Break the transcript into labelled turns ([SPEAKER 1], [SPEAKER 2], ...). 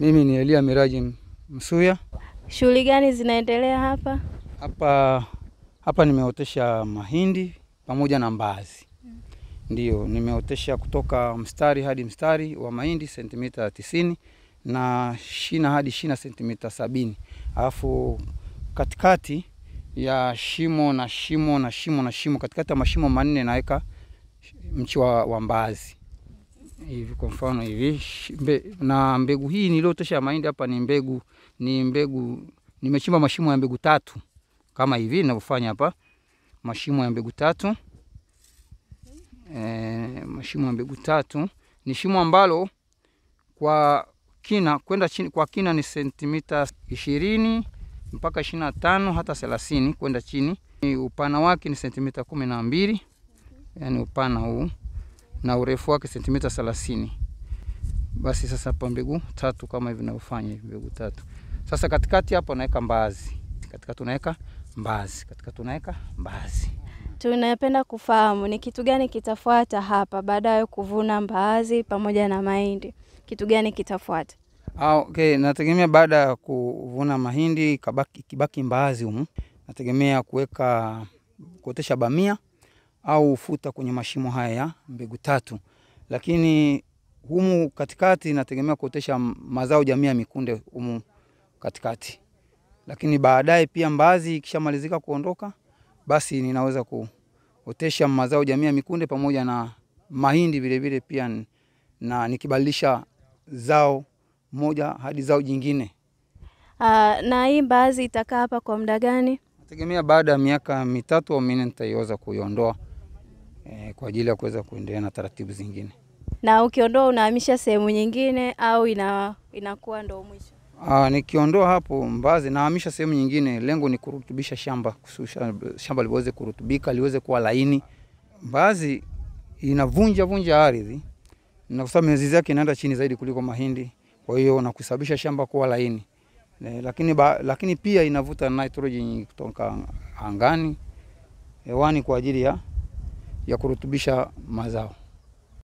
[SPEAKER 1] Mimi ni Elia Miraji Msuya.
[SPEAKER 2] Shughuli gani zinaendelea hapa?
[SPEAKER 1] Hapa hapa nimeotesha mahindi pamoja na mbaazi. ndio nimeotesha kutoka mstari hadi mstari wa mahindi sentimita tisini na shina hadi shina sentimita sabini alafu katikati ya shimo na shimo na shimo na shimo, katikati ya mashimo manne naweka mchi wa mbaazi hivi kwa mfano hivi mbe, na mbegu hii niliotosha mahindi hapa ni mbegu ni mbegu nimechimba mashimo ya mbegu tatu kama hivi ninavyofanya hapa, mashimo ya mbegu tatu e, mashimo ya mbegu tatu ni shimo ambalo kwa kina kwenda chini, kwa kina ni sentimita ishirini mpaka ishirini na tano hata thelathini kwenda chini. Upana wake ni sentimita kumi na mbili yani upana huu na urefu wake sentimita 30. Basi sasa hapa mbegu tatu kama hivi ninavyofanya hivi mbegu tatu. Sasa katikati hapa naweka mbaazi. Katika tunaweka mbaazi, katika tunaweka mbaazi.
[SPEAKER 2] Tunapenda kufahamu ni kitu gani kitafuata hapa baada ya kuvuna mbaazi pamoja na mahindi. Kitu gani kitafuata?
[SPEAKER 1] Ah, okay, nategemea baada ya kuvuna mahindi kabaki kibaki mbaazi humu. Nategemea kuweka kuotesha bamia au ufuta kwenye mashimo haya ya mbegu tatu, lakini humu katikati nategemea kuotesha mazao jamii ya mikunde humu katikati, lakini baadaye pia mbaazi ikishamalizika kuondoka, basi ninaweza kuotesha mazao jamii ya mikunde pamoja na mahindi vilevile pia, na nikibadilisha zao moja hadi zao jingine.
[SPEAKER 2] Uh, na hii mbaazi itakaa hapa kwa muda gani?
[SPEAKER 1] Nategemea baada ya miaka mitatu au minne nitaiweza kuiondoa eh, kwa ajili ya kuweza kuendelea na taratibu zingine.
[SPEAKER 2] Na ukiondoa unahamisha sehemu nyingine au ina, inakuwa ndo mwisho? Ah,
[SPEAKER 1] nikiondoa hapo Mbazi nahamisha sehemu nyingine, lengo ni kurutubisha shamba, shamba liweze kurutubika liweze kuwa laini. Mbazi inavunja vunja ardhi na kwa sababu mizizi yake inaenda chini zaidi kuliko mahindi, kwa hiyo na kusababisha shamba kuwa laini ne, eh, lakini, ba, lakini pia inavuta nitrogen kutoka angani hewani kwa ajili ya ya kurutubisha mazao.